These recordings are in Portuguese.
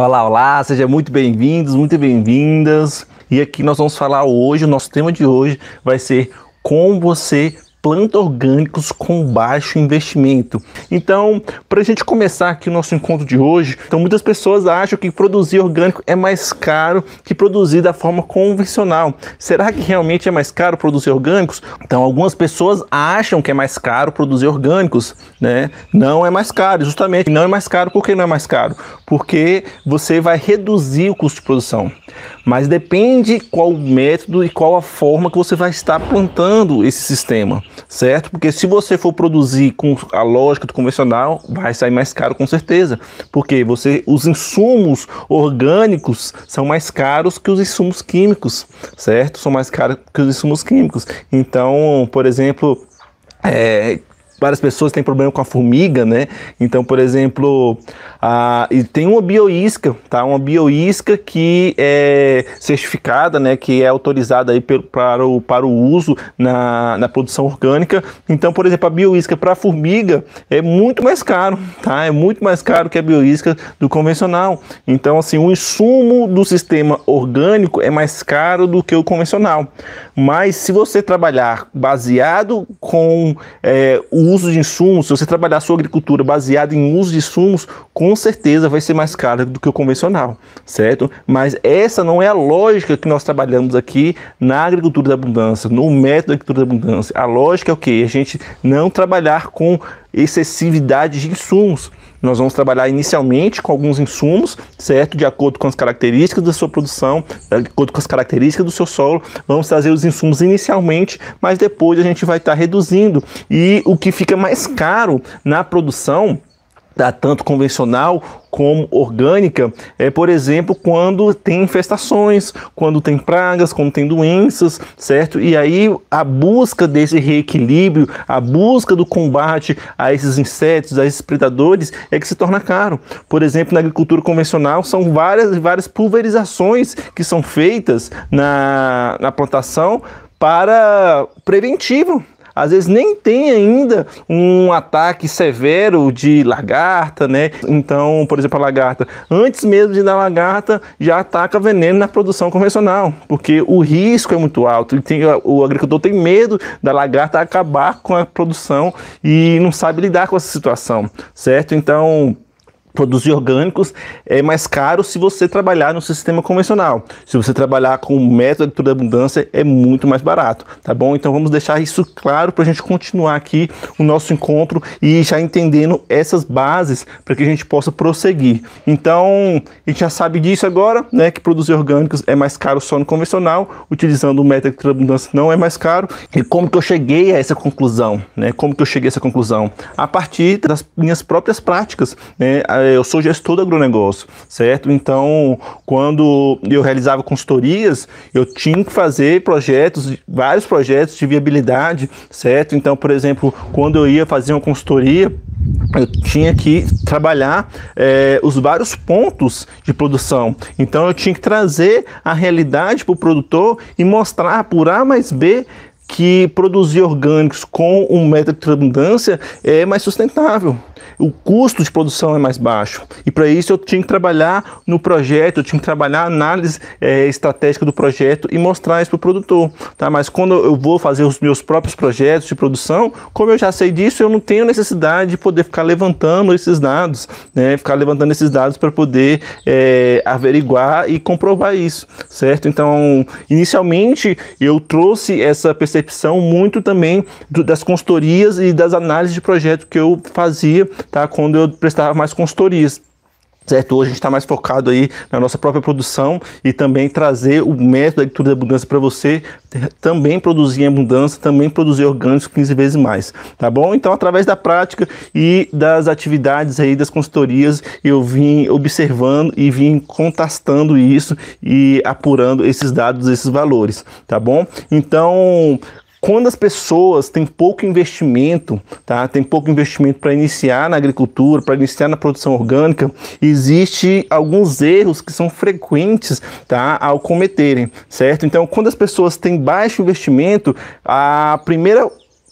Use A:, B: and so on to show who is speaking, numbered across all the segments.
A: Olá, olá, sejam muito bem-vindos, muito bem-vindas. E aqui nós vamos falar hoje, o nosso tema de hoje vai ser como você planta orgânicos com baixo investimento. Então, para a gente começar aqui o nosso encontro de hoje, então muitas pessoas acham que produzir orgânico é mais caro que produzir da forma convencional. Será que realmente é mais caro produzir orgânicos? Então, algumas pessoas acham que é mais caro produzir orgânicos, né? Não é mais caro, justamente. Não é mais caro porque não é mais caro, porque você vai reduzir o custo de produção. Mas depende qual método e qual a forma que você vai estar plantando esse sistema certo? Porque se você for produzir com a lógica do convencional, vai sair mais caro com certeza, porque você os insumos orgânicos são mais caros que os insumos químicos, certo? São mais caros que os insumos químicos. Então, por exemplo, é, várias pessoas têm problema com a formiga, né? Então, por exemplo, a, e tem uma bioisca, tá? Uma bioisca que é certificada, né? Que é autorizada aí pelo, para, o, para o uso na, na produção orgânica. Então, por exemplo, a bioisca para formiga é muito mais caro, tá? É muito mais caro que a bioisca do convencional. Então, assim, o insumo do sistema orgânico é mais caro do que o convencional. Mas se você trabalhar baseado com é, o uso de insumos, se você trabalhar sua agricultura baseada em uso de insumos, com certeza vai ser mais caro do que o convencional, certo? Mas essa não é a lógica que nós trabalhamos aqui na agricultura da abundância, no método da agricultura da abundância. A lógica é o que? A gente não trabalhar com excessividade de insumos. Nós vamos trabalhar inicialmente com alguns insumos, certo? De acordo com as características da sua produção, de acordo com as características do seu solo, vamos trazer os insumos inicialmente, mas depois a gente vai estar tá reduzindo. E o que fica mais caro na produção é tanto convencional como orgânica, é, por exemplo, quando tem infestações, quando tem pragas, quando tem doenças, certo? E aí a busca desse reequilíbrio, a busca do combate a esses insetos, a esses predadores, é que se torna caro. Por exemplo, na agricultura convencional, são várias várias pulverizações que são feitas na, na plantação para preventivo, às vezes nem tem ainda um ataque severo de lagarta, né? Então, por exemplo, a lagarta, antes mesmo de dar lagarta, já ataca veneno na produção convencional, porque o risco é muito alto. E tem, o agricultor tem medo da lagarta acabar com a produção e não sabe lidar com essa situação, certo? Então, produzir orgânicos é mais caro se você trabalhar no sistema convencional. Se você trabalhar com o método de abundância, é muito mais barato, tá bom? Então vamos deixar isso claro para a gente continuar aqui o nosso encontro e já entendendo essas bases para que a gente possa prosseguir. Então, a gente já sabe disso agora, né? Que produzir orgânicos é mais caro só no convencional, utilizando o método de abundância não é mais caro. E como que eu cheguei a essa conclusão, né? Como que eu cheguei a essa conclusão? A partir das minhas próprias práticas, né? É, eu sou gestor do agronegócio, certo? Então, quando eu realizava consultorias, eu tinha que fazer projetos, vários projetos de viabilidade, certo? Então, por exemplo, quando eu ia fazer uma consultoria, eu tinha que trabalhar é, os vários pontos de produção. Então eu tinha que trazer a realidade para o produtor e mostrar por A mais B que produzir orgânicos com um método de redundância é mais sustentável. O custo de produção é mais baixo. E para isso eu tinha que trabalhar no projeto, eu tinha que trabalhar a análise é, estratégica do projeto e mostrar isso para o produtor. Tá? Mas quando eu vou fazer os meus próprios projetos de produção, como eu já sei disso, eu não tenho necessidade de poder ficar levantando esses dados, né? ficar levantando esses dados para poder é, averiguar e comprovar isso, certo? Então, inicialmente eu trouxe essa perspectiva percepção muito também do, das consultorias e das análises de projeto que eu fazia, tá? Quando eu prestava mais consultorias. Certo? Hoje a gente está mais focado aí na nossa própria produção e também trazer o método da leitura da abundância para você eh, também produzir em abundância, também produzir orgânicos 15 vezes mais, tá bom? Então, através da prática e das atividades aí das consultorias, eu vim observando e vim contrastando isso e apurando esses dados, esses valores, tá bom? Então, quando as pessoas têm pouco investimento, tá? Tem pouco investimento para iniciar na agricultura, para iniciar na produção orgânica, existe alguns erros que são frequentes, tá, ao cometerem, certo? Então, quando as pessoas têm baixo investimento, a primeira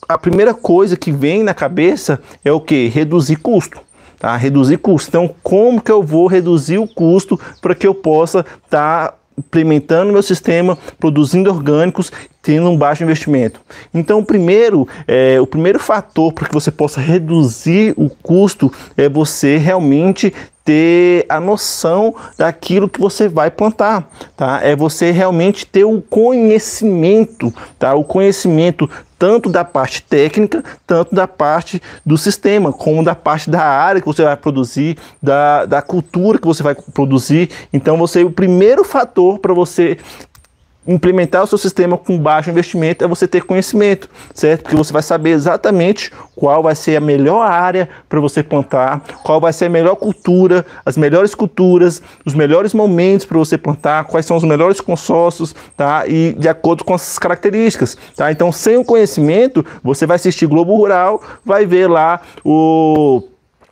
A: a primeira coisa que vem na cabeça é o que? Reduzir custo. Tá? Reduzir custo. Então, como que eu vou reduzir o custo para que eu possa estar tá implementando meu sistema, produzindo orgânicos, tendo um baixo investimento. Então, o primeiro, é, o primeiro fator para que você possa reduzir o custo é você realmente ter a noção daquilo que você vai plantar, tá? É você realmente ter o conhecimento, tá? O conhecimento tanto da parte técnica, tanto da parte do sistema, como da parte da área que você vai produzir, da, da cultura que você vai produzir. Então, você é o primeiro fator para você implementar o seu sistema com baixo investimento é você ter conhecimento, certo? Porque você vai saber exatamente qual vai ser a melhor área para você plantar, qual vai ser a melhor cultura, as melhores culturas, os melhores momentos para você plantar, quais são os melhores consórcios, tá? E de acordo com essas características, tá? Então, sem o conhecimento, você vai assistir Globo Rural, vai ver lá o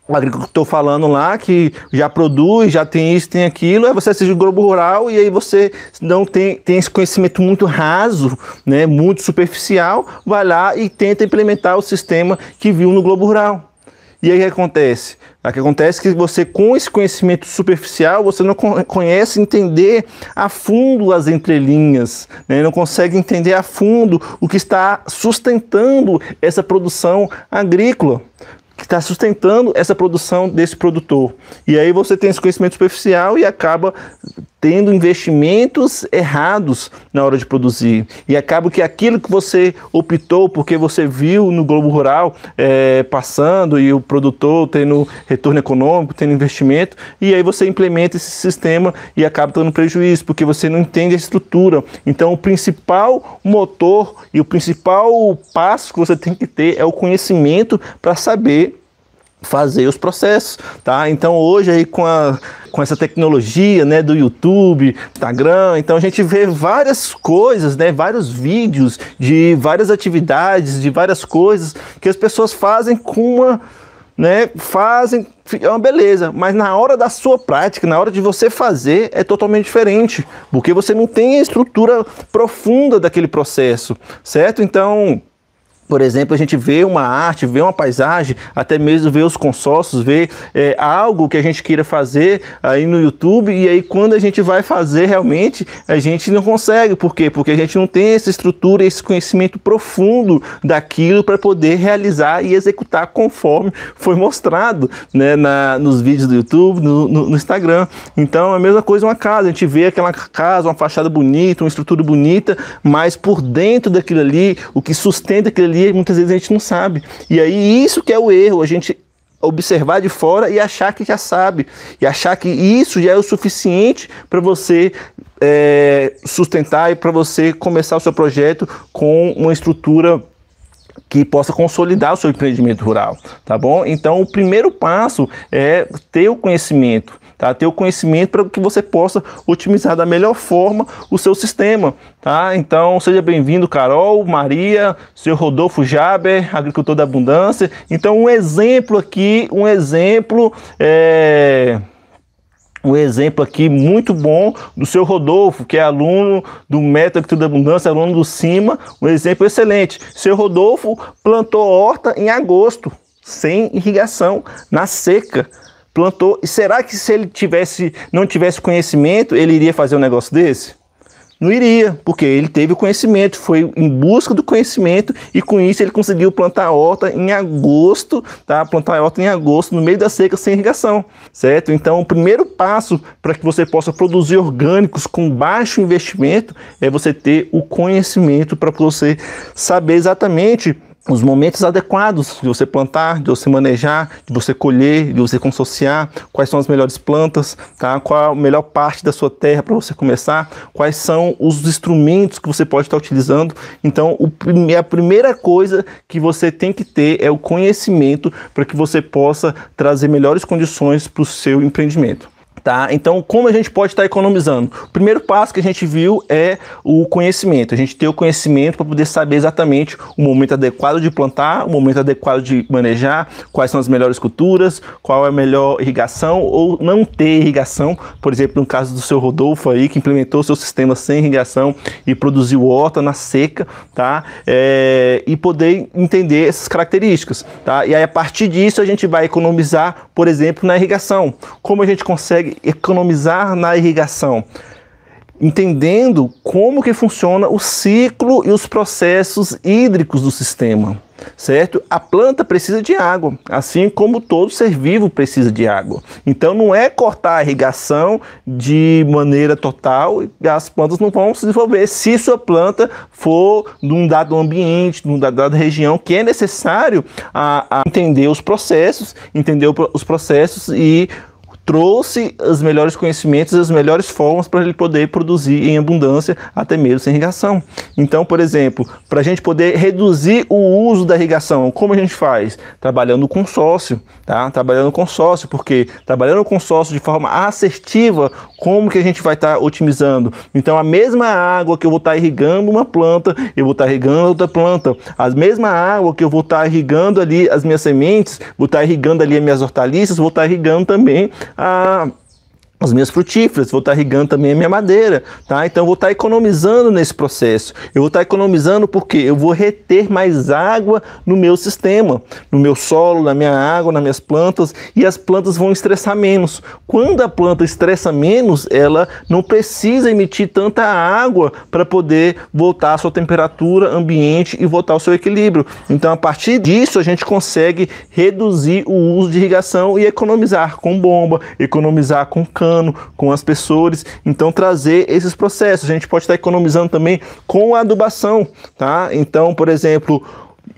A: o agricultor falando lá que já produz, já tem isso, tem aquilo, aí você assiste o Globo Rural e aí você não tem, tem esse conhecimento muito raso, né, muito superficial, vai lá e tenta implementar o sistema que viu no Globo Rural. E aí o que acontece? O que acontece é que você, com esse conhecimento superficial, você não conhece entender a fundo as entrelinhas, né? não consegue entender a fundo o que está sustentando essa produção agrícola que está sustentando essa produção desse produtor. E aí você tem esse conhecimento superficial e acaba tendo investimentos errados na hora de produzir. E acaba que aquilo que você optou, porque você viu no Globo Rural é, passando e o produtor tendo retorno econômico, tendo investimento, e aí você implementa esse sistema e acaba dando prejuízo, porque você não entende a estrutura. Então, o principal motor e o principal passo que você tem que ter é o conhecimento para saber fazer os processos, tá? Então hoje aí com, a, com essa tecnologia, né, do YouTube, Instagram, então a gente vê várias coisas, né, vários vídeos de várias atividades, de várias coisas que as pessoas fazem com uma né, fazem, é uma beleza, mas na hora da sua prática, na hora de você fazer, é totalmente diferente, porque você não tem a estrutura profunda daquele processo, certo? Então, por exemplo, a gente vê uma arte, vê uma paisagem, até mesmo vê os consórcios, vê é, algo que a gente queira fazer aí no YouTube, e aí quando a gente vai fazer realmente, a gente não consegue. Por quê? Porque a gente não tem essa estrutura, esse conhecimento profundo daquilo para poder realizar e executar conforme foi mostrado né, na, nos vídeos do YouTube, no, no, no Instagram. Então, é a mesma coisa uma casa, a gente vê aquela casa, uma fachada bonita, uma estrutura bonita, mas por dentro daquilo ali, o que sustenta aquilo ali ali muitas vezes a gente não sabe. E aí isso que é o erro, a gente observar de fora e achar que já sabe, e achar que isso já é o suficiente para você é, sustentar e para você começar o seu projeto com uma estrutura que possa consolidar o seu empreendimento rural, tá bom? Então, o primeiro passo é ter o conhecimento, tá? Ter o conhecimento para que você possa otimizar da melhor forma o seu sistema, tá? Então, seja bem-vindo, Carol, Maria, seu Rodolfo Jaber, agricultor da abundância. Então, um exemplo aqui, um exemplo é um exemplo aqui muito bom do seu Rodolfo, que é aluno do Método da Abundância, aluno do CIMA, um exemplo excelente. Seu Rodolfo plantou horta em agosto, sem irrigação, na seca plantou. E será que se ele tivesse, não tivesse conhecimento, ele iria fazer um negócio desse? Não iria, porque ele teve o conhecimento, foi em busca do conhecimento e com isso ele conseguiu plantar a horta em agosto, tá? Plantar a horta em agosto, no meio da seca, sem irrigação, certo? Então, o primeiro passo para que você possa produzir orgânicos com baixo investimento é você ter o conhecimento para você saber exatamente os momentos adequados de você plantar, de você manejar, de você colher, de você consociar, quais são as melhores plantas, tá? qual a melhor parte da sua terra para você começar, quais são os instrumentos que você pode estar tá utilizando. Então, a primeira coisa que você tem que ter é o conhecimento para que você possa trazer melhores condições para o seu empreendimento. Tá? Então, como a gente pode estar tá economizando? O primeiro passo que a gente viu é o conhecimento. A gente ter o conhecimento para poder saber exatamente o momento adequado de plantar, o momento adequado de manejar, quais são as melhores culturas, qual é a melhor irrigação ou não ter irrigação. Por exemplo, no caso do seu Rodolfo aí, que implementou seu sistema sem irrigação e produziu horta na seca, tá? É, e poder entender essas características, tá? E aí, a partir disso, a gente vai economizar, por exemplo, na irrigação. Como a gente consegue economizar na irrigação, entendendo como que funciona o ciclo e os processos hídricos do sistema, certo? A planta precisa de água, assim como todo ser vivo precisa de água. Então não é cortar a irrigação de maneira total e as plantas não vão se desenvolver se sua planta for num dado ambiente, num dado região que é necessário a, a entender os processos, entender os processos e trouxe os melhores conhecimentos, as melhores formas para ele poder produzir em abundância, até mesmo sem irrigação. Então, por exemplo, para a gente poder reduzir o uso da irrigação, como a gente faz? Trabalhando o consórcio, tá? Trabalhando o consórcio, porque trabalhando o consórcio de forma assertiva, como que a gente vai estar tá otimizando? Então, a mesma água que eu vou estar tá irrigando uma planta, eu vou estar tá irrigando outra planta. A mesma água que eu vou estar tá irrigando ali as minhas sementes, vou estar tá irrigando ali as minhas hortaliças, vou estar tá irrigando também Um, as minhas frutíferas, vou estar irrigando também a minha madeira, tá? Então eu vou estar economizando nesse processo. Eu vou estar economizando porque eu vou reter mais água no meu sistema, no meu solo, na minha água, nas minhas plantas, e as plantas vão estressar menos. Quando a planta estressa menos, ela não precisa emitir tanta água para poder voltar à sua temperatura ambiente e voltar ao seu equilíbrio. Então a partir disso a gente consegue reduzir o uso de irrigação e economizar com bomba, economizar com cano, humano, com as pessoas. Então, trazer esses processos. A gente pode estar economizando também com a adubação, tá? Então, por exemplo,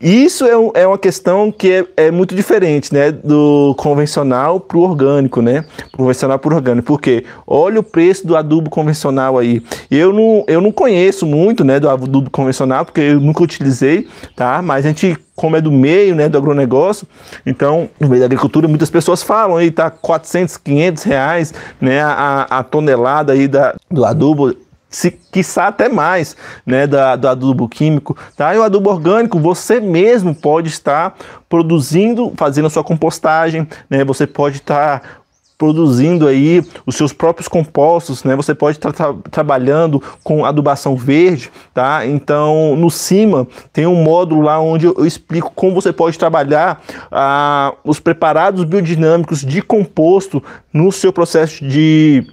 A: isso é, é uma questão que é, é muito diferente, né, do convencional para o orgânico, né? Convencional para orgânico, porque olha o preço do adubo convencional aí. Eu não, eu não conheço muito, né, do adubo convencional, porque eu nunca utilizei, tá? Mas a gente como é do meio, né, do agronegócio, então, no meio da agricultura, muitas pessoas falam aí, tá 400, 500 reais, né, a, a tonelada aí da, do adubo se, quiçá até mais, né, da, do adubo químico, tá? E o adubo orgânico, você mesmo pode estar produzindo, fazendo a sua compostagem, né? Você pode estar produzindo aí os seus próprios compostos, né? Você pode estar tra trabalhando com adubação verde, tá? Então, no cima tem um módulo lá onde eu explico como você pode trabalhar ah, os preparados biodinâmicos de composto no seu processo de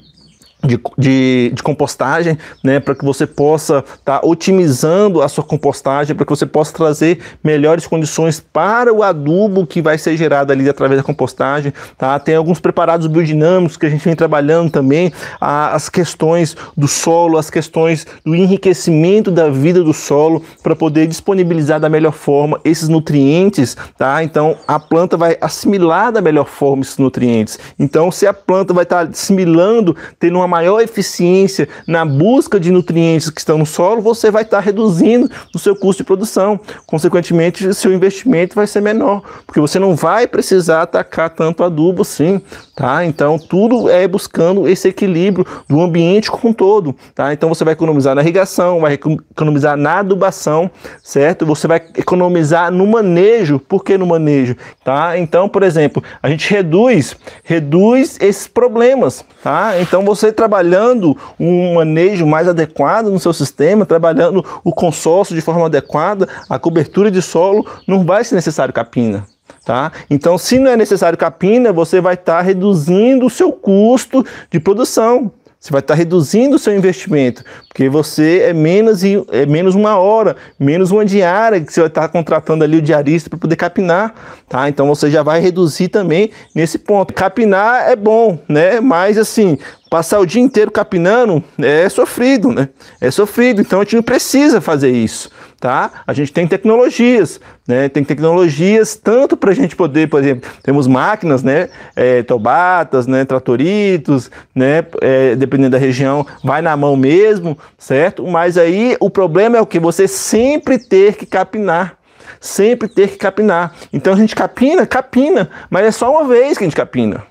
A: de, de, de, compostagem, né, para que você possa estar tá otimizando a sua compostagem, para que você possa trazer melhores condições para o adubo que vai ser gerado ali através da compostagem. Tá? Tem alguns preparados biodinâmicos que a gente vem trabalhando também, a, as questões do solo, as questões do enriquecimento da vida do solo, para poder disponibilizar da melhor forma esses nutrientes. Tá? Então a planta vai assimilar da melhor forma esses nutrientes. Então, se a planta vai estar tá assimilando, tendo uma maior eficiência na busca de nutrientes que estão no solo, você vai estar tá reduzindo o seu custo de produção. Consequentemente, seu investimento vai ser menor, porque você não vai precisar atacar tanto adubo, sim. Tá? Então, tudo é buscando esse equilíbrio do ambiente como um todo. Tá? Então, você vai economizar na irrigação, vai economizar na adubação, certo? Você vai economizar no manejo. Por que no manejo? Tá? Então, por exemplo, a gente reduz, reduz esses problemas. Tá? Então, você trabalhando um manejo mais adequado no seu sistema, trabalhando o consórcio de forma adequada, a cobertura de solo, não vai ser necessário capina. Tá? Então, se não é necessário capina, você vai estar tá reduzindo o seu custo de produção. Você vai estar tá reduzindo o seu investimento, porque você é menos, é menos uma hora, menos uma diária que você vai estar contratando ali o diarista para poder capinar, tá? Então você já vai reduzir também nesse ponto. Capinar é bom, né? Mas assim, passar o dia inteiro capinando é sofrido, né? É sofrido, então a gente não precisa fazer isso, tá? A gente tem tecnologias, né? Tem tecnologias tanto para a gente poder, por exemplo, temos máquinas, né? É, tobatas, né? Tratoritos, né? É, dependendo da região, vai na mão mesmo, certo? Mas aí o problema é o que? Você sempre ter que capinar. Sempre ter que capinar. Então a gente capina, capina, mas é só uma vez que a gente capina.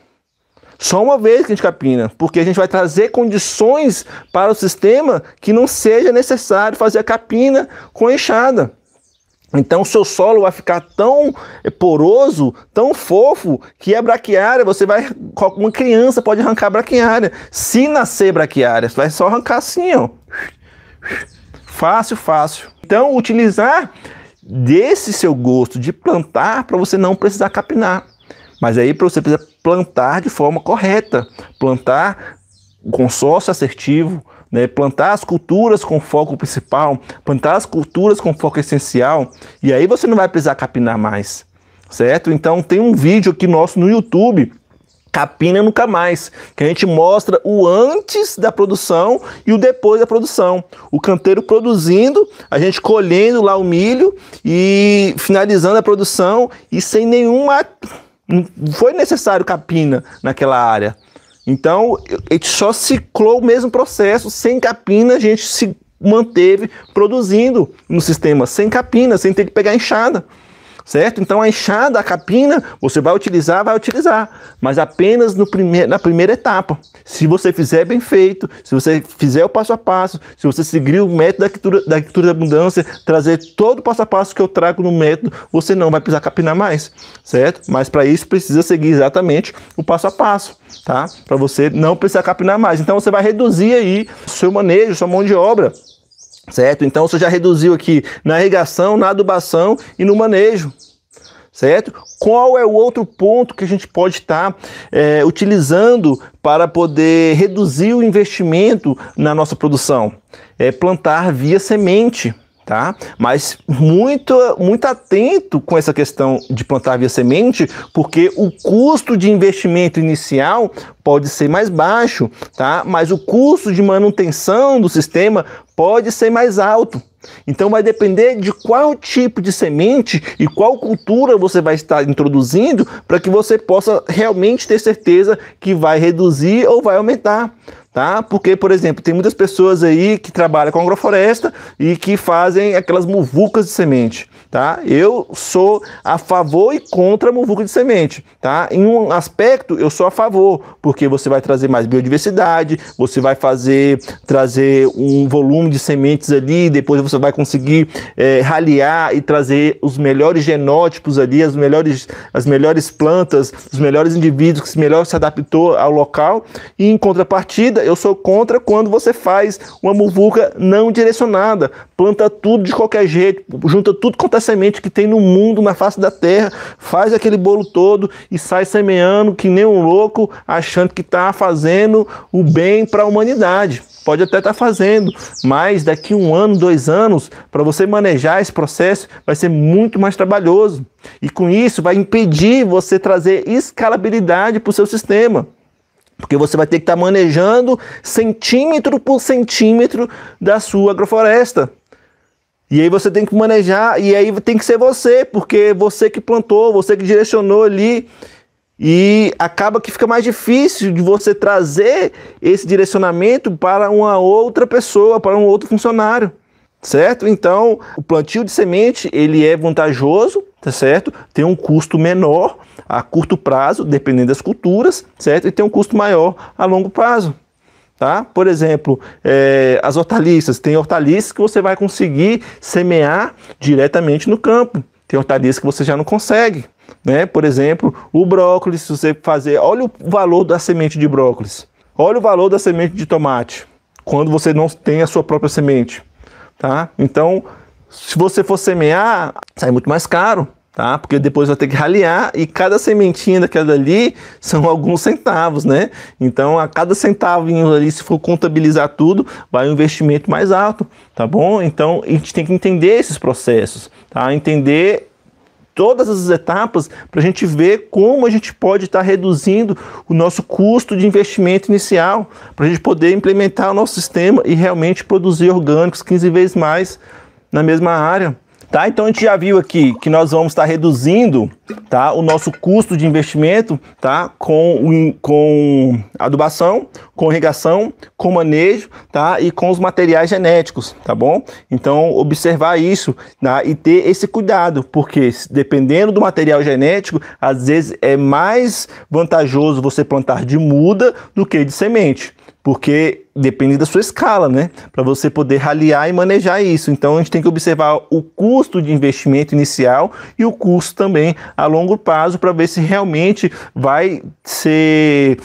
A: Só uma vez que a gente capina, porque a gente vai trazer condições para o sistema que não seja necessário fazer a capina com a enxada. Então, o seu solo vai ficar tão poroso, tão fofo, que a é braquiária, você vai. Uma criança pode arrancar a braquiária. Se nascer braquiária, você vai só arrancar assim, ó. Fácil, fácil. Então, utilizar desse seu gosto de plantar para você não precisar capinar. Mas aí você precisa plantar de forma correta. Plantar com consórcio assertivo, né, plantar as culturas com foco principal, plantar as culturas com foco essencial, e aí você não vai precisar capinar mais, certo? Então tem um vídeo aqui nosso no YouTube Capina Nunca Mais, que a gente mostra o antes da produção e o depois da produção. O canteiro produzindo, a gente colhendo lá o milho e finalizando a produção e sem nenhuma. Não foi necessário capina naquela área. Então, a gente só ciclou o mesmo processo, sem capina a gente se manteve produzindo no sistema, sem capina, sem ter que pegar enxada certo? Então a enxada, a capina, você vai utilizar, vai utilizar, mas apenas no primeir, na primeira etapa. Se você fizer bem feito, se você fizer o passo a passo, se você seguir o método da cultura da, cultura da abundância, trazer todo o passo a passo que eu trago no método, você não vai precisar capinar mais, certo? Mas para isso precisa seguir exatamente o passo a passo, tá? Para você não precisar capinar mais. Então você vai reduzir aí seu manejo, sua mão de obra Certo? Então você já reduziu aqui na irrigação, na adubação e no manejo. Certo? Qual é o outro ponto que a gente pode estar tá, é, utilizando para poder reduzir o investimento na nossa produção? É plantar via semente tá? Mas muito, muito atento com essa questão de plantar via semente, porque o custo de investimento inicial pode ser mais baixo, tá? Mas o custo de manutenção do sistema pode ser mais alto. Então vai depender de qual tipo de semente e qual cultura você vai estar introduzindo para que você possa realmente ter certeza que vai reduzir ou vai aumentar tá? Porque, por exemplo, tem muitas pessoas aí que trabalham com agrofloresta e que fazem aquelas muvucas de semente tá? Eu sou a favor e contra a muvuca de semente, tá? Em um aspecto eu sou a favor, porque você vai trazer mais biodiversidade, você vai fazer trazer um volume de sementes ali, depois você vai conseguir é, raliar e trazer os melhores genótipos ali, as melhores as melhores plantas, os melhores indivíduos que melhor se adaptou ao local. E em contrapartida, eu sou contra quando você faz uma muvuca não direcionada, planta tudo de qualquer jeito, junta tudo quanto é semente que tem no mundo, na face da terra, faz aquele bolo todo e sai semeando que nem um louco, achando que está fazendo o bem para a humanidade. Pode até estar tá fazendo, mas daqui um ano, dois anos, para você manejar esse processo, vai ser muito mais trabalhoso. E com isso, vai impedir você trazer escalabilidade para o seu sistema. Porque você vai ter que estar tá manejando centímetro por centímetro da sua agrofloresta. E aí você tem que manejar, e aí tem que ser você, porque você que plantou, você que direcionou ali. E acaba que fica mais difícil de você trazer esse direcionamento para uma outra pessoa, para um outro funcionário, certo? Então, o plantio de semente, ele é vantajoso, tá certo? Tem um custo menor a curto prazo, dependendo das culturas, certo? E tem um custo maior a longo prazo. Tá? Por exemplo, é, as hortaliças. Tem hortaliças que você vai conseguir semear diretamente no campo. Tem hortaliças que você já não consegue. Né? Por exemplo, o brócolis, se você fazer... Olha o valor da semente de brócolis. Olha o valor da semente de tomate. Quando você não tem a sua própria semente. Tá? Então, se você for semear, sai muito mais caro tá? Porque depois vai ter que raliar e cada sementinha daquela ali são alguns centavos, né? Então a cada centavinho ali, se for contabilizar tudo, vai um investimento mais alto, tá bom? Então a gente tem que entender esses processos, tá? Entender todas as etapas para a gente ver como a gente pode estar tá reduzindo o nosso custo de investimento inicial para a gente poder implementar o nosso sistema e realmente produzir orgânicos 15 vezes mais na mesma área. Tá? Então a gente já viu aqui que nós vamos estar tá reduzindo tá? o nosso custo de investimento tá? com, com adubação, com irrigação, com manejo tá? e com os materiais genéticos, tá bom? Então observar isso tá? e ter esse cuidado, porque dependendo do material genético, às vezes é mais vantajoso você plantar de muda do que de semente porque depende da sua escala, né? Para você poder raliar e manejar isso. Então a gente tem que observar o custo de investimento inicial e o custo também a longo prazo para ver se realmente vai ser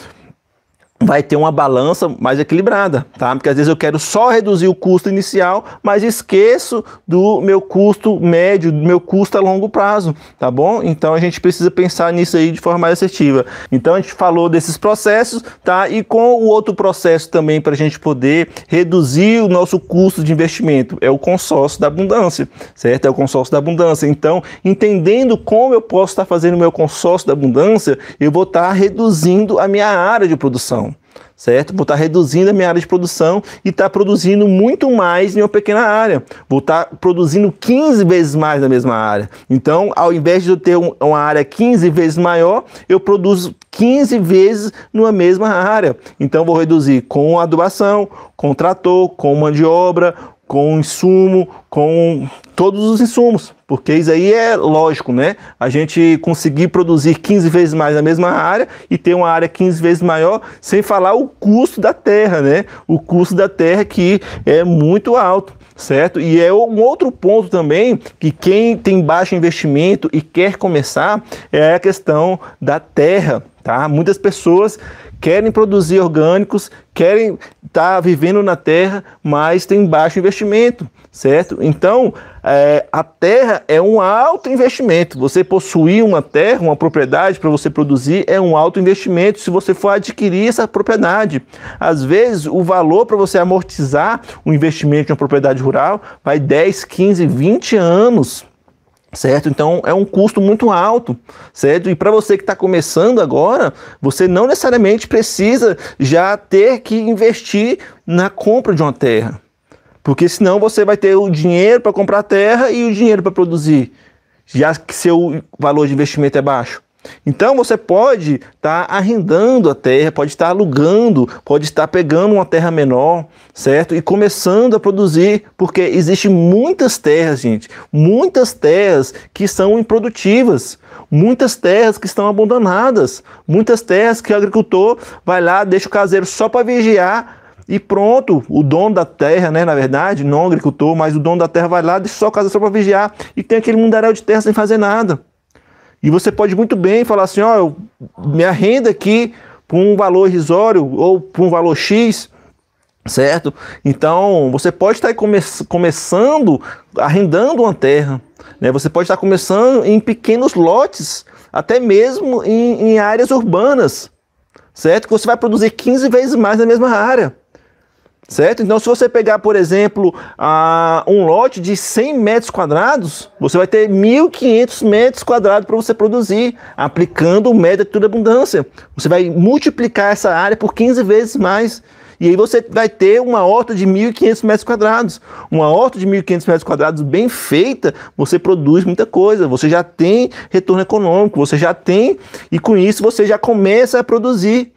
A: vai ter uma balança mais equilibrada, tá? Porque às vezes eu quero só reduzir o custo inicial, mas esqueço do meu custo médio, do meu custo a longo prazo, tá bom? Então a gente precisa pensar nisso aí de forma mais assertiva. Então a gente falou desses processos, tá? E com o outro processo também para a gente poder reduzir o nosso custo de investimento é o consórcio da abundância, certo? É o consórcio da abundância. Então, entendendo como eu posso estar fazendo o meu consórcio da abundância, eu vou estar reduzindo a minha área de produção produção, certo? Vou estar tá reduzindo a minha área de produção e estar tá produzindo muito mais em uma pequena área. Vou estar tá produzindo 15 vezes mais na mesma área. Então, ao invés de eu ter uma área 15 vezes maior, eu produzo 15 vezes numa mesma área. Então, vou reduzir com adubação, com trator, com mão de obra, com insumo, com todos os insumos porque isso aí é lógico, né? A gente conseguir produzir 15 vezes mais na mesma área e ter uma área 15 vezes maior, sem falar o custo da terra, né? O custo da terra que é muito alto certo? E é um outro ponto também que quem tem baixo investimento e quer começar é a questão da terra, tá? Muitas pessoas querem produzir orgânicos, querem estar tá vivendo na terra, mas tem baixo investimento, certo? Então, é, a terra é um alto investimento. Você possuir uma terra, uma propriedade para você produzir é um alto investimento se você for adquirir essa propriedade. Às vezes, o valor para você amortizar o investimento em uma propriedade rural vai 10, 15, 20 anos certo? Então é um custo muito alto, certo? E para você que está começando agora, você não necessariamente precisa já ter que investir na compra de uma terra, porque senão você vai ter o dinheiro para comprar terra e o dinheiro para produzir, já que seu valor de investimento é baixo. Então você pode estar tá arrendando a terra, pode estar tá alugando, pode estar tá pegando uma terra menor, certo? E começando a produzir, porque existem muitas terras, gente, muitas terras que são improdutivas, muitas terras que estão abandonadas, muitas terras que o agricultor vai lá, deixa o caseiro só para vigiar e pronto, o dono da terra, né, na verdade, não o agricultor, mas o dono da terra vai lá, deixa só o caseiro só para vigiar e tem aquele mundaréu de terra sem fazer nada. E você pode muito bem falar assim: ó, oh, minha renda aqui por um valor irrisório ou por um valor X, certo? Então você pode estar come começando arrendando uma terra, né? Você pode estar começando em pequenos lotes, até mesmo em, em áreas urbanas, certo? Que você vai produzir 15 vezes mais na mesma área. Certo? Então, se você pegar, por exemplo, uh, um lote de 100 metros quadrados, você vai ter 1.500 metros quadrados para você produzir, aplicando o método de abundância. Você vai multiplicar essa área por 15 vezes mais. E aí você vai ter uma horta de 1.500 metros quadrados. Uma horta de 1.500 metros quadrados bem feita, você produz muita coisa. Você já tem retorno econômico, você já tem, e com isso você já começa a produzir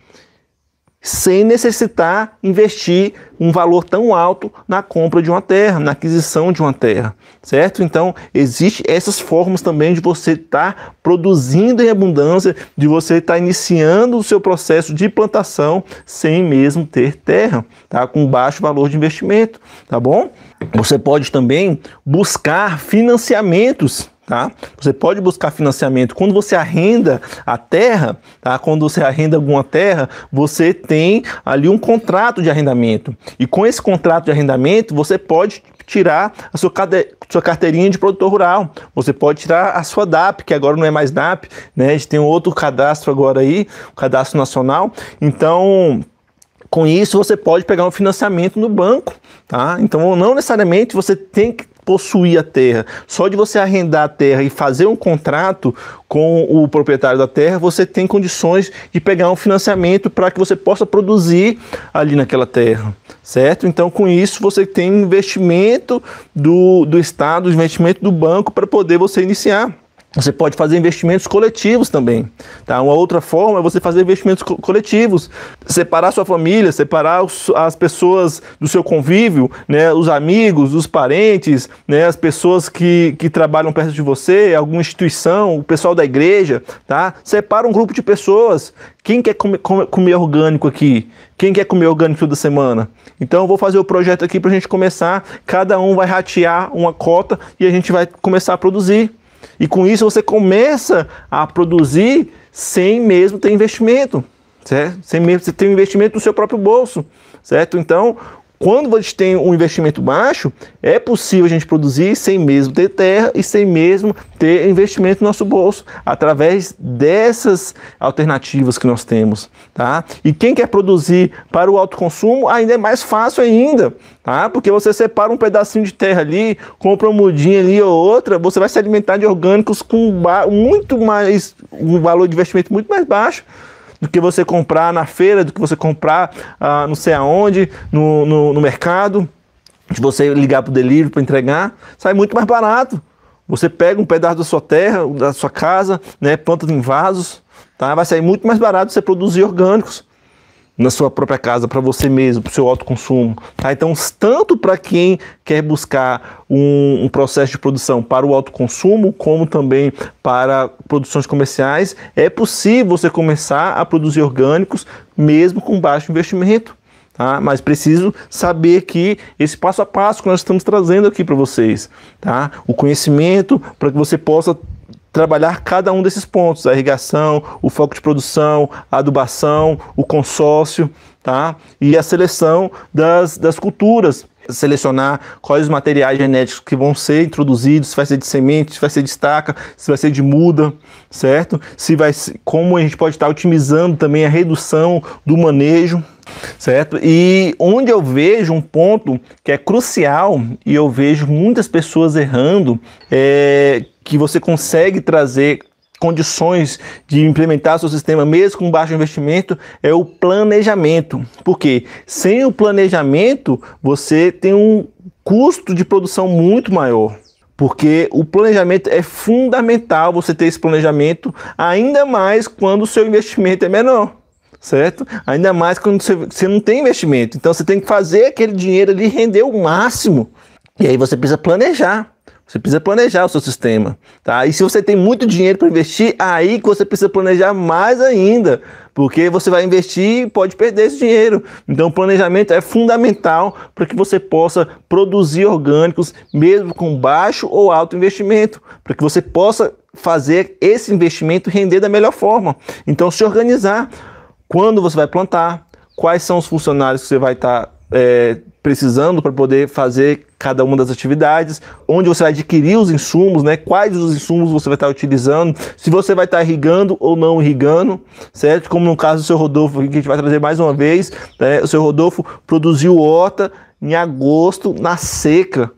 A: sem necessitar investir um valor tão alto na compra de uma terra, na aquisição de uma terra, certo? Então, existem essas formas também de você estar tá produzindo em abundância, de você estar tá iniciando o seu processo de plantação sem mesmo ter terra, tá? Com baixo valor de investimento, tá bom? Você pode também buscar financiamentos Tá? Você pode buscar financiamento. Quando você arrenda a terra, tá? quando você arrenda alguma terra, você tem ali um contrato de arrendamento. E com esse contrato de arrendamento, você pode tirar a sua, sua carteirinha de produtor rural. Você pode tirar a sua DAP, que agora não é mais DAP, né? A gente tem outro cadastro agora aí, o cadastro nacional. Então, com isso você pode pegar um financiamento no banco, tá? Então não necessariamente você tem que possuir a terra. Só de você arrendar a terra e fazer um contrato com o proprietário da terra, você tem condições de pegar um financiamento para que você possa produzir ali naquela terra, certo? Então, com isso, você tem investimento do, do Estado, investimento do banco para poder você iniciar. Você pode fazer investimentos coletivos também. Tá? Uma outra forma é você fazer investimentos co coletivos, separar sua família, separar os, as pessoas do seu convívio, né? os amigos, os parentes, né? as pessoas que, que trabalham perto de você, alguma instituição, o pessoal da igreja. Tá? Separa um grupo de pessoas. Quem quer comer, comer, comer orgânico aqui? Quem quer comer orgânico toda semana? Então eu vou fazer o projeto aqui para a gente começar. Cada um vai ratear uma cota e a gente vai começar a produzir. E com isso você começa a produzir sem mesmo ter investimento, certo? Sem mesmo ter um investimento do seu próprio bolso, certo? Então, quando gente tem um investimento baixo, é possível a gente produzir sem mesmo ter terra e sem mesmo ter investimento no nosso bolso, através dessas alternativas que nós temos, tá? E quem quer produzir para o autoconsumo, ainda é mais fácil ainda, tá? Porque você separa um pedacinho de terra ali, compra uma mudinha ali ou outra, você vai se alimentar de orgânicos com muito mais um valor de investimento muito mais baixo do que você comprar na feira, do que você comprar ah, não sei aonde, no, no, no mercado, de você ligar para o delivery para entregar, sai muito mais barato. Você pega um pedaço da sua terra, da sua casa, né, planta em vasos, tá? vai sair muito mais barato você produzir orgânicos na sua própria casa, para você mesmo, para o seu autoconsumo. Tá? Então, tanto para quem quer buscar um, um, processo de produção para o autoconsumo, como também para produções comerciais, é possível você começar a produzir orgânicos mesmo com baixo investimento. Tá? Mas preciso saber que esse passo a passo que nós estamos trazendo aqui para vocês, tá? o conhecimento para que você possa trabalhar cada um desses pontos: a irrigação, o foco de produção, a adubação, o consórcio, tá? E a seleção das, das culturas. Selecionar quais os materiais genéticos que vão ser introduzidos, se vai ser de semente, se vai ser de estaca, se vai ser de muda, certo? Se vai, como a gente pode estar otimizando também a redução do manejo, certo? E onde eu vejo um ponto que é crucial e eu vejo muitas pessoas errando é que você consegue trazer condições de implementar seu sistema mesmo com baixo investimento é o planejamento. Porque sem o planejamento você tem um custo de produção muito maior. Porque o planejamento é fundamental você ter esse planejamento, ainda mais quando o seu investimento é menor certo? Ainda mais quando você, você não tem investimento. Então você tem que fazer aquele dinheiro ali render o máximo. E aí você precisa planejar. Você precisa planejar o seu sistema, tá? E se você tem muito dinheiro para investir, aí que você precisa planejar mais ainda, porque você vai investir e pode perder esse dinheiro. Então, o planejamento é fundamental para que você possa produzir orgânicos mesmo com baixo ou alto investimento, para que você possa fazer esse investimento render da melhor forma. Então, se organizar, quando você vai plantar, quais são os funcionários que você vai estar tá, é, precisando para poder fazer cada uma das atividades, onde você vai adquirir os insumos, né? Quais os insumos você vai estar tá utilizando, se você vai estar tá irrigando ou não irrigando, certo? Como no caso do seu Rodolfo, que a gente vai trazer mais uma vez, né? o seu Rodolfo produziu horta em agosto na seca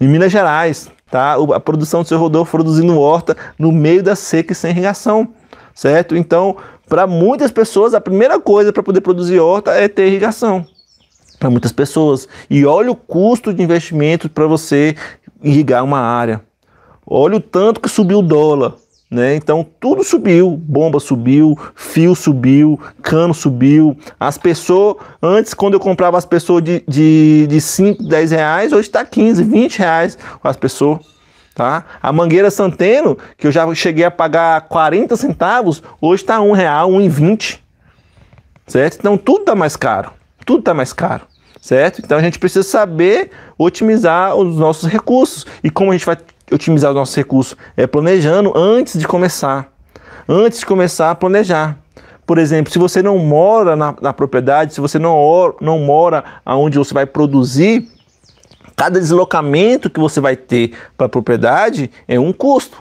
A: em Minas Gerais, tá? A produção do seu Rodolfo produzindo horta no meio da seca e sem irrigação, certo? Então, para muitas pessoas, a primeira coisa para poder produzir horta é ter irrigação. Para muitas pessoas. E olha o custo de investimento para você irrigar uma área. Olha o tanto que subiu o dólar. Né? Então tudo subiu, bomba subiu, fio subiu, cano subiu. As pessoas, antes quando eu comprava as pessoas de, de, de 5, 10 reais, hoje está 15, 20 reais as pessoas. Tá? A mangueira Santeno, que eu já cheguei a pagar 40 centavos, hoje está R$ 1,00, Certo? Então tudo está mais caro. Tudo está mais caro. Certo? Então a gente precisa saber otimizar os nossos recursos. E como a gente vai otimizar os nossos recursos? É planejando antes de começar. Antes de começar a planejar. Por exemplo, se você não mora na, na propriedade, se você não, não mora onde você vai produzir, Cada deslocamento que você vai ter para a propriedade é um custo.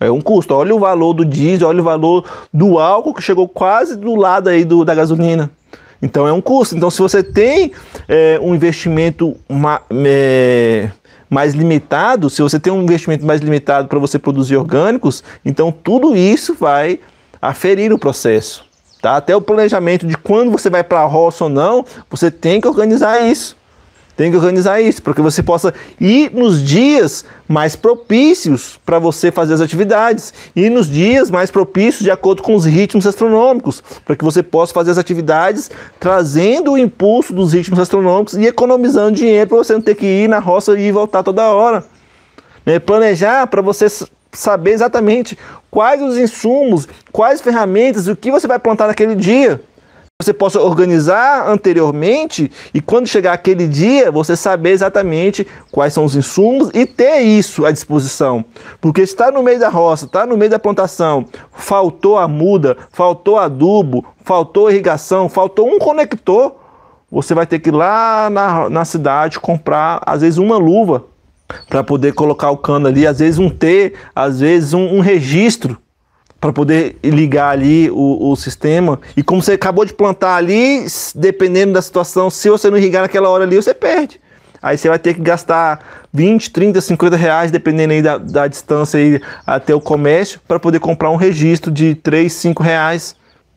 A: É um custo. Olha o valor do diesel, olha o valor do álcool que chegou quase do lado aí do, da gasolina. Então é um custo. Então, se você tem é, um investimento ma é, mais limitado, se você tem um investimento mais limitado para você produzir orgânicos, então tudo isso vai aferir o processo. Tá? Até o planejamento de quando você vai para a roça ou não, você tem que organizar isso. Tem que organizar isso para que você possa ir nos dias mais propícios para você fazer as atividades e nos dias mais propícios de acordo com os ritmos astronômicos, para que você possa fazer as atividades trazendo o impulso dos ritmos astronômicos e economizando dinheiro para você não ter que ir na roça e voltar toda hora. Né? Planejar para você saber exatamente quais os insumos, quais ferramentas, o que você vai plantar naquele dia você possa organizar anteriormente e quando chegar aquele dia, você saber exatamente quais são os insumos e ter isso à disposição. Porque está no meio da roça, está no meio da plantação, faltou a muda, faltou adubo, faltou irrigação, faltou um conector, você vai ter que ir lá na, na cidade comprar, às vezes, uma luva para poder colocar o cano ali, às vezes um T, às vezes um, um registro para poder ligar ali o, o, sistema. E como você acabou de plantar ali, dependendo da situação, se você não irrigar naquela hora ali, você perde. Aí você vai ter que gastar 20, 30, 50 reais, dependendo aí da, da distância aí até o comércio, para poder comprar um registro de 3, 5 reais.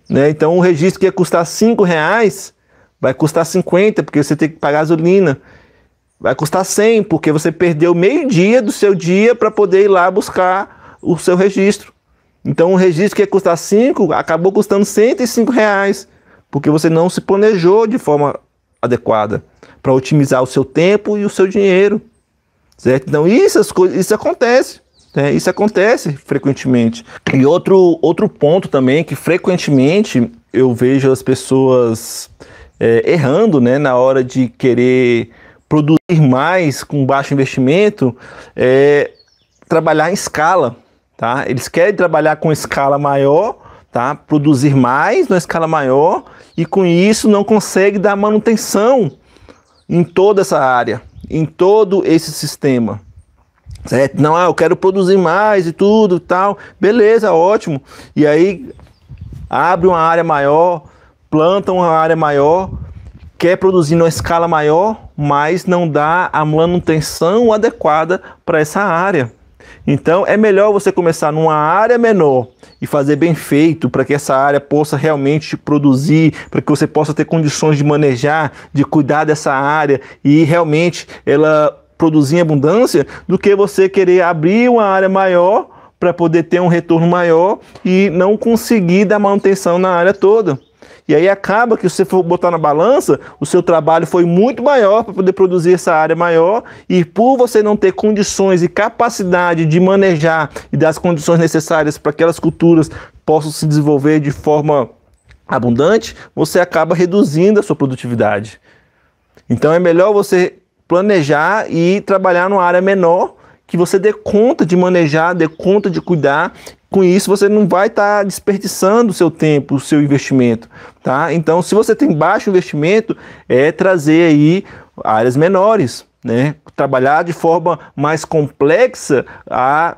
A: Né? Então, um registro que ia custar 5 reais vai custar 50, porque você tem que pagar gasolina. Vai custar 100, porque você perdeu meio dia do seu dia para poder ir lá buscar o seu registro. Então, um registro que ia custar 5 acabou custando 105 reais, porque você não se planejou de forma adequada para otimizar o seu tempo e o seu dinheiro. Certo? Então, isso, coisas, isso acontece. Né? Isso acontece frequentemente. E outro, outro ponto também que frequentemente eu vejo as pessoas é, errando né, na hora de querer produzir mais com baixo investimento é trabalhar em escala tá? Eles querem trabalhar com escala maior, tá? Produzir mais na escala maior e com isso não consegue dar manutenção em toda essa área, em todo esse sistema. Certo? Não, ah, eu quero produzir mais e tudo, tal. Beleza, ótimo. E aí abre uma área maior, planta uma área maior, quer produzir numa escala maior, mas não dá a manutenção adequada para essa área. Então é melhor você começar numa área menor e fazer bem feito para que essa área possa realmente produzir, para que você possa ter condições de manejar, de cuidar dessa área e realmente ela produzir em abundância, do que você querer abrir uma área maior para poder ter um retorno maior e não conseguir dar manutenção na área toda. E aí acaba que se você for botar na balança, o seu trabalho foi muito maior para poder produzir essa área maior e por você não ter condições e capacidade de manejar e das condições necessárias para que aquelas culturas possam se desenvolver de forma abundante, você acaba reduzindo a sua produtividade. Então é melhor você planejar e trabalhar numa área menor que você dê conta de manejar, dê conta de cuidar. Com isso, você não vai estar tá desperdiçando o seu tempo, o seu investimento, tá? Então, se você tem baixo investimento, é trazer aí áreas menores, né? Trabalhar de forma mais complexa a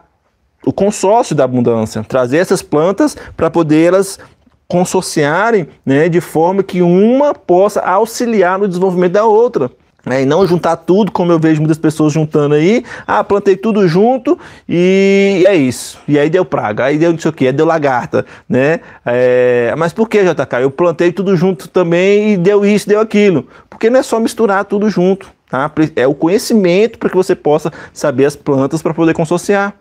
A: o consórcio da abundância, trazer essas plantas para poder elas consorciarem, né, de forma que uma possa auxiliar no desenvolvimento da outra. Né, e não juntar tudo, como eu vejo muitas pessoas juntando aí. Ah, plantei tudo junto e é isso. E aí deu praga, aí deu não sei o que, aí deu lagarta, né? É, mas por que, JK? Eu plantei tudo junto também e deu isso, deu aquilo. Porque não é só misturar tudo junto. Tá? É o conhecimento para que você possa saber as plantas para poder consorciar.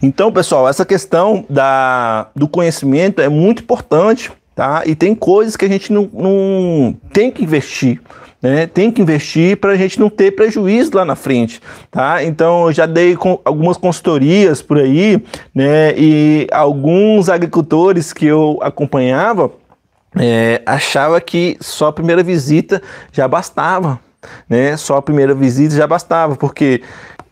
A: Então, pessoal, essa questão da, do conhecimento é muito importante. Tá? E tem coisas que a gente não, não tem que investir né? Tem que investir para a gente não ter prejuízo lá na frente, tá? Então eu já dei algumas consultorias por aí, né? E alguns agricultores que eu acompanhava é, achava que só a primeira visita já bastava, né? Só a primeira visita já bastava, porque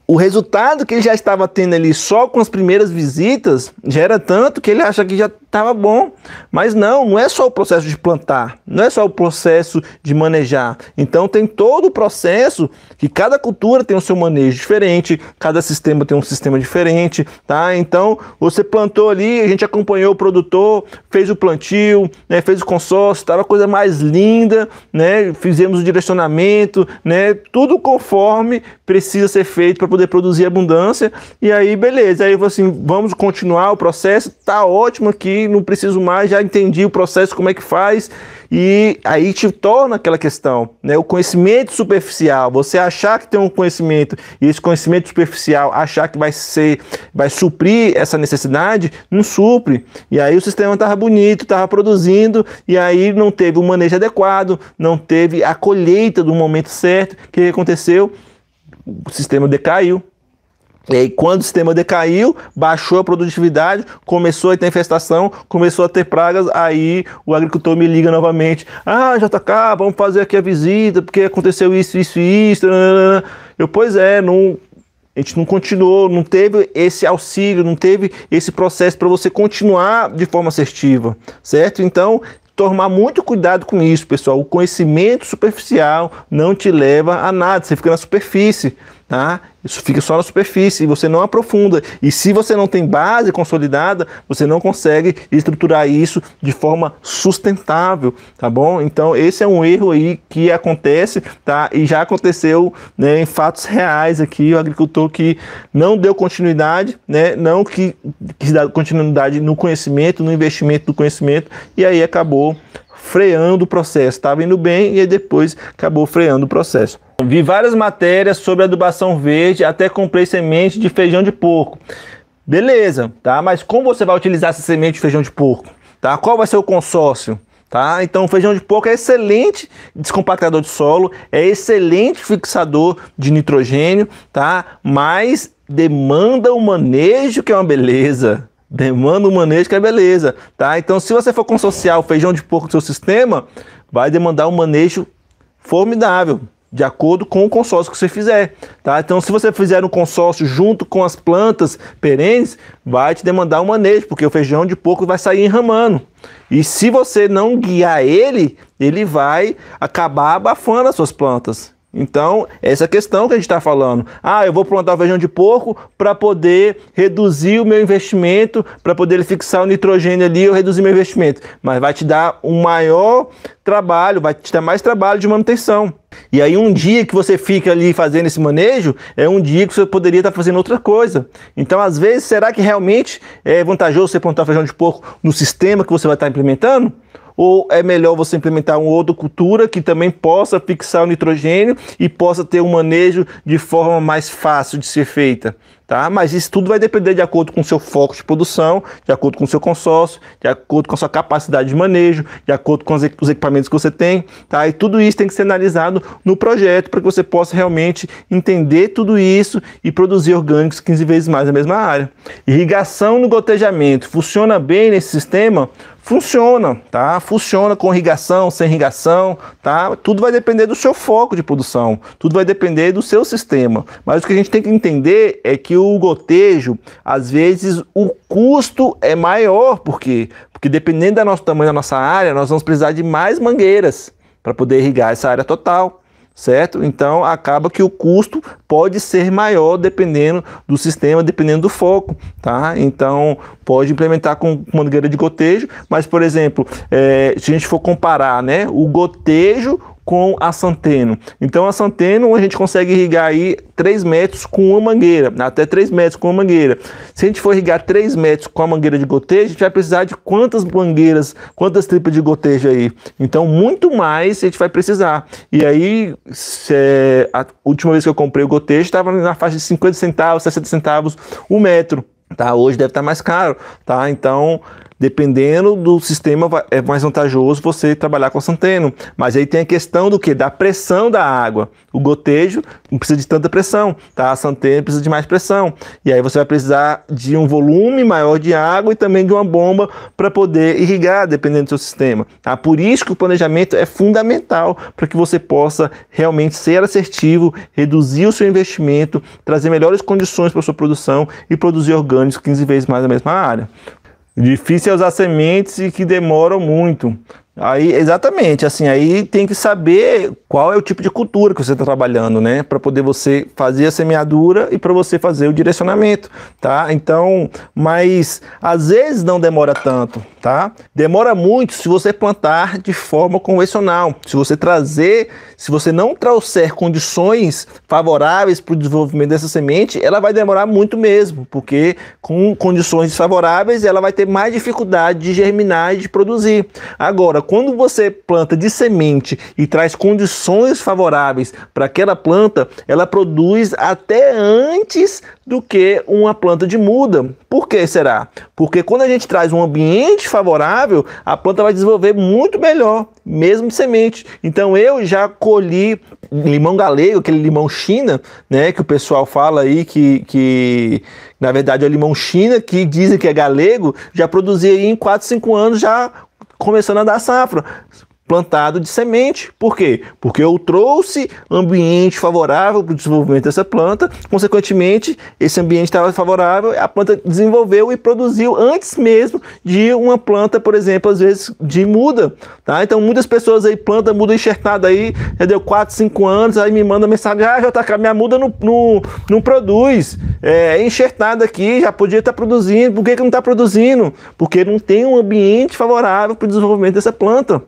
A: o resultado que ele já estava tendo ali só com as primeiras visitas já era tanto que ele acha que já estava bom. Mas não, não é só o processo de plantar, não é só o processo de manejar. Então tem todo o processo que cada cultura tem o seu manejo diferente, cada sistema tem um sistema diferente, tá? Então você plantou ali, a gente acompanhou o produtor, fez o plantio, né, fez o consórcio, estava a coisa mais linda, né? Fizemos o direcionamento, né? Tudo conforme precisa ser feito para poder produzir abundância. E aí, beleza. Aí eu assim, vamos continuar o processo, tá ótimo aqui, não preciso mais, já entendi o processo, como é que faz. E aí te torna aquela questão, né? O conhecimento superficial, você achar que tem um conhecimento e esse conhecimento superficial achar que vai ser, vai suprir essa necessidade, não supre. E aí o sistema estava bonito, estava produzindo e aí não teve o manejo adequado, não teve a colheita do momento certo. O que aconteceu? o sistema decaiu. E aí, quando o sistema decaiu, baixou a produtividade, começou a ter infestação, começou a ter pragas, aí o agricultor me liga novamente. Ah, JK, vamos fazer aqui a visita, porque aconteceu isso, isso e isso. Eu, pois é, não, a gente não continuou, não teve esse auxílio, não teve esse processo para você continuar de forma assertiva, certo? Então, tomar muito cuidado com isso, pessoal. O conhecimento superficial não te leva a nada, você fica na superfície. Tá? Isso fica só na superfície e você não aprofunda. E se você não tem base consolidada, você não consegue estruturar isso de forma sustentável, tá bom? Então esse é um erro aí que acontece, tá? E já aconteceu né, em fatos reais aqui, o agricultor que não deu continuidade, né? Não que quis dar continuidade no conhecimento, no investimento do conhecimento, e aí acabou freando o processo. Estava tá? indo bem e depois acabou freando o processo. Vi várias matérias sobre adubação verde, até comprei semente de feijão de porco. Beleza, tá? Mas como você vai utilizar essa semente de feijão de porco? Tá? Qual vai ser o consórcio? Tá? Então, o feijão de porco é excelente descompactador de solo, é excelente fixador de nitrogênio, tá? Mas demanda um manejo que é uma beleza. Demanda um manejo que é beleza, tá? Então, se você for consorciar o feijão de porco no seu sistema, vai demandar um manejo formidável, de acordo com o consórcio que você fizer, tá? Então, se você fizer um consórcio junto com as plantas perenes, vai te demandar um manejo, porque o feijão de pouco vai sair enramando. E se você não guiar ele, ele vai acabar abafando as suas plantas. Então, essa questão que a gente está falando. Ah, eu vou plantar o feijão de porco para poder reduzir o meu investimento, para poder fixar o nitrogênio ali, eu reduzir meu investimento. Mas vai te dar um maior trabalho, vai te dar mais trabalho de manutenção. E aí, um dia que você fica ali fazendo esse manejo, é um dia que você poderia estar tá fazendo outra coisa. Então, às vezes, será que realmente é vantajoso você plantar feijão de porco no sistema que você vai estar tá implementando? Ou é melhor você implementar uma cultura que também possa fixar o nitrogênio e possa ter um manejo de forma mais fácil de ser feita? Tá? Mas isso tudo vai depender de acordo com o seu foco de produção, de acordo com o seu consórcio, de acordo com a sua capacidade de manejo, de acordo com os equipamentos que você tem, tá? E tudo isso tem que ser analisado no projeto para que você possa realmente entender tudo isso e produzir orgânicos 15 vezes mais na mesma área. Irrigação no gotejamento funciona bem nesse sistema? Funciona, tá? Funciona com irrigação, sem irrigação, tá? Tudo vai depender do seu foco de produção, tudo vai depender do seu sistema. Mas o que a gente tem que entender é que o gotejo, às vezes, o custo é maior, porque porque dependendo do nosso tamanho da nossa área, nós vamos precisar de mais mangueiras para poder irrigar essa área total certo? Então acaba que o custo pode ser maior dependendo do sistema, dependendo do foco, tá? Então pode implementar com mangueira de gotejo, mas por exemplo, é, se a gente for comparar, né, o gotejo com a Santeno. Então a Santeno a gente consegue irrigar aí 3 metros com uma mangueira, até 3 metros com uma mangueira. Se a gente for irrigar 3 metros com a mangueira de gotejo, a gente vai precisar de quantas mangueiras, quantas tripas de gotejo aí? Então muito mais a gente vai precisar. E aí, é, a última vez que eu comprei o gotejo estava na faixa de 50 centavos, 60 centavos o metro. Tá, hoje deve estar tá mais caro, tá? Então, dependendo do sistema, é mais vantajoso você trabalhar com a santeno. Mas aí tem a questão do que? Da pressão da água. O gotejo não precisa de tanta pressão, tá? A santeno precisa de mais pressão. E aí você vai precisar de um volume maior de água e também de uma bomba para poder irrigar, dependendo do seu sistema. Tá? Por isso que o planejamento é fundamental para que você possa realmente ser assertivo, reduzir o seu investimento, trazer melhores condições para sua produção e produzir orgânicos 15 vezes mais na mesma área. Difícil é usar sementes e que demoram muito. Aí, exatamente, assim, aí tem que saber qual é o tipo de cultura que você está trabalhando, né? Para poder você fazer a semeadura e para você fazer o direcionamento, tá? Então, mas às vezes não demora tanto, tá? Demora muito se você plantar de forma convencional, se você trazer, se você não trouxer condições favoráveis para o desenvolvimento dessa semente, ela vai demorar muito mesmo, porque com condições desfavoráveis ela vai ter mais dificuldade de germinar e de produzir. Agora, Agora, quando você planta de semente e traz condições favoráveis para aquela planta, ela produz até antes do que uma planta de muda. Por que será? Porque quando a gente traz um ambiente favorável, a planta vai desenvolver muito melhor, mesmo de semente. Então eu já colhi limão galego, aquele limão China, né, que o pessoal fala aí que, que na verdade é o limão China, que dizem que é galego, já produzi aí em 4, 5 anos já começando a dar safra plantado de semente. Por quê? Porque eu trouxe ambiente favorável para o desenvolvimento dessa planta, consequentemente, esse ambiente estava favorável, a planta desenvolveu e produziu antes mesmo de uma planta, por exemplo, às vezes de muda. Tá? Então, muitas pessoas aí plantam muda enxertada aí, já deu 4, 5 anos, aí me manda mensagem: ah, a minha muda não, não, não produz, é, é enxertada aqui, já podia estar tá produzindo, por que, que não está produzindo? Porque não tem um ambiente favorável para o desenvolvimento dessa planta.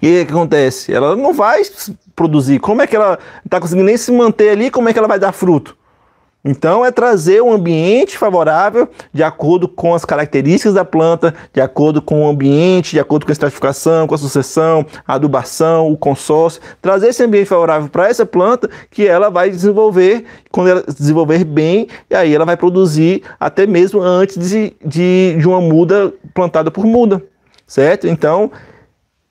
A: E aí o que acontece? Ela não vai produzir. Como é que ela está conseguindo nem se manter ali? Como é que ela vai dar fruto? Então, é trazer um ambiente favorável de acordo com as características da planta, de acordo com o ambiente, de acordo com a estratificação, com a sucessão, a adubação, o consórcio. Trazer esse ambiente favorável para essa planta que ela vai desenvolver, quando ela desenvolver bem, e aí ela vai produzir até mesmo antes de, de, de uma muda plantada por muda, certo? Então,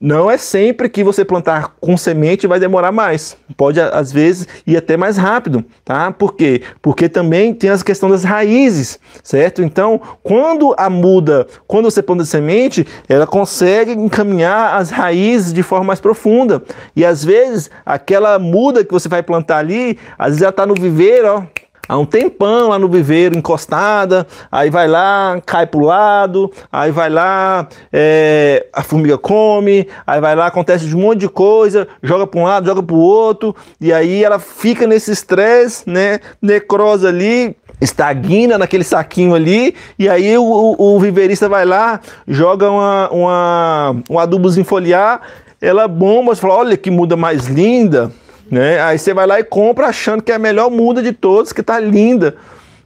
A: não é sempre que você plantar com semente vai demorar mais. Pode, às vezes, ir até mais rápido, tá? Por quê? Porque também tem as questão das raízes, certo? Então, quando a muda, quando você planta semente, ela consegue encaminhar as raízes de forma mais profunda. E às vezes, aquela muda que você vai plantar ali, às vezes ela está no viveiro, ó, há um tempão lá no viveiro, encostada, aí vai lá, cai pro lado, aí vai lá, é, a formiga come, aí vai lá, acontece um monte de coisa, joga para um lado, joga pro outro, e aí ela fica nesse estresse, né, necrosa ali, estagna naquele saquinho ali, e aí o, o, o vai lá, joga uma, uma, um adubo foliar, ela bomba, você fala, olha que muda mais linda, né? Aí você vai lá e compra achando que é a melhor muda de todos, que tá linda.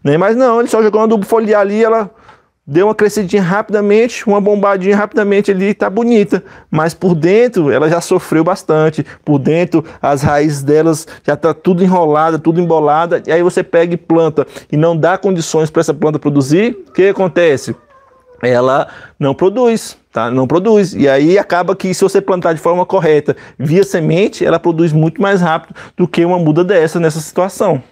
A: Né? Mas não, ele só jogou uma dupla foliar ali, ela deu uma crescidinha rapidamente, uma bombadinha rapidamente ali, tá bonita. Mas por dentro ela já sofreu bastante. Por dentro as raízes delas já tá tudo enrolada, tudo embolada. E aí você pega e planta e não dá condições para essa planta produzir, o que acontece? Ela não produz tá? Não produz. E aí acaba que se você plantar de forma correta, via semente, ela produz muito mais rápido do que uma muda dessa nessa situação.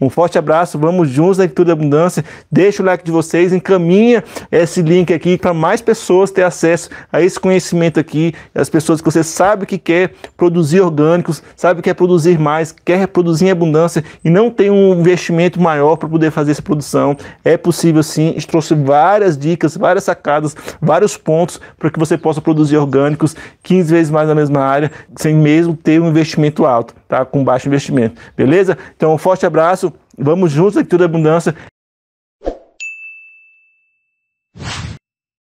A: Um forte abraço, vamos juntos na Leitura da Abundância. Deixa o like de vocês, encaminha esse link aqui para mais pessoas ter acesso a esse conhecimento aqui. As pessoas que você sabe que quer produzir orgânicos, sabe que quer produzir mais, quer produzir em abundância e não tem um investimento maior para poder fazer essa produção. É possível sim. Eu trouxe várias dicas, várias sacadas, vários pontos para que você possa produzir orgânicos 15 vezes mais na mesma área, sem mesmo ter um investimento alto tá com baixo investimento. Beleza? Então, um forte abraço. Vamos juntos aqui, tudo é abundância.